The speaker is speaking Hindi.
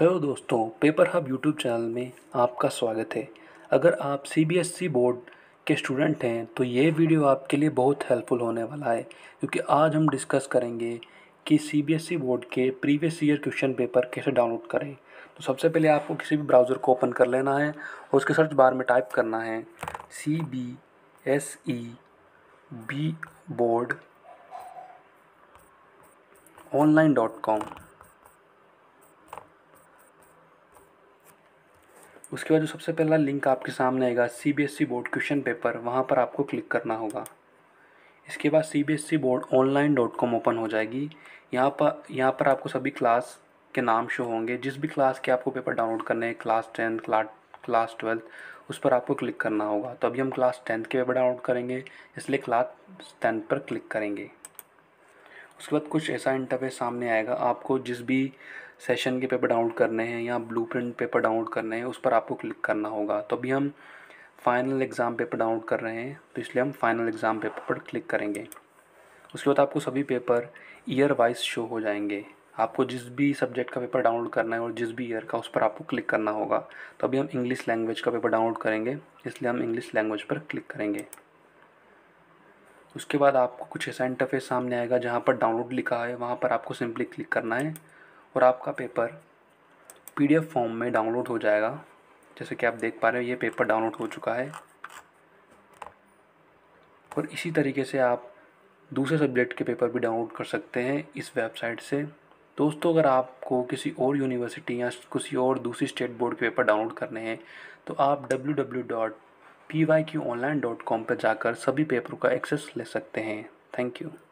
हेलो दोस्तों पेपर हब यूट्यूब चैनल में आपका स्वागत है अगर आप सीबीएसई e बोर्ड के स्टूडेंट हैं तो ये वीडियो आपके लिए बहुत हेल्पफुल होने वाला है क्योंकि आज हम डिस्कस करेंगे कि सीबीएसई e बोर्ड के प्रीवियस ईयर क्वेश्चन पेपर कैसे डाउनलोड करें तो सबसे पहले आपको किसी भी ब्राउज़र को ओपन कर लेना है और उसके सर्च बार में टाइप करना है C B S E B board online dot com उसके बाद जो सबसे पहला लिंक आपके सामने आएगा C B S E board question paper वहाँ पर आपको क्लिक करना होगा इसके बाद C B S E board online dot com open हो जाएगी यहाँ पर यहाँ पर आपको सभी क्लास के नाम शो होंगे जिस भी क्लास के आपको पेपर डाउनलोड करने हैं class tenth class class twelfth उस पर आपको क्लिक करना होगा तो अभी हम क्लास टेंथ के पेपर डाउनलोड करेंगे इसलिए क्लास टेंथ पर क्लिक करेंगे उसके बाद कुछ ऐसा इंटरफेस सामने आएगा आपको जिस भी सेशन के पेपर डाउनलोड करने हैं या ब्लू प्रिंट पेपर डाउनलोड करने हैं उस पर आपको क्लिक करना होगा तो अभी हम फाइनल एग्ज़ाम पेपर डाउनलोड कर रहे हैं तो इसलिए हम फाइनल एग्ज़ाम पेपर पर क्लिक करेंगे उसके बाद आपको सभी पेपर ईयर वाइज शो हो जाएंगे आपको जिस भी सब्जेक्ट का पेपर डाउनलोड करना है और जिस भी ईयर का उस पर आपको क्लिक करना होगा तो अभी हम इंग्लिश लैंग्वेज का पेपर डाउनलोड करेंगे इसलिए हम इंग्लिश लैंग्वेज पर क्लिक करेंगे उसके बाद आपको कुछ ऐसा इंटरफेस सामने आएगा जहाँ पर डाउनलोड लिखा है वहाँ पर आपको सिंपली क्लिक करना है और आपका पेपर पीडीएफ फॉर्म में डाउनलोड हो जाएगा जैसे कि आप देख पा रहे हो ये पेपर डाउनलोड हो चुका है और इसी तरीके से आप दूसरे सब्जेक्ट के पेपर भी डाउनलोड कर सकते हैं इस वेबसाइट से दोस्तों अगर आपको किसी और यूनिवर्सिटी या किसी और दूसरी स्टेट बोर्ड के पेपर डाउनलोड करने हैं तो आप W W dot P Y Q online dot com पर जाकर सभी पेपरों का एक्सेस ले सकते हैं थैंक यू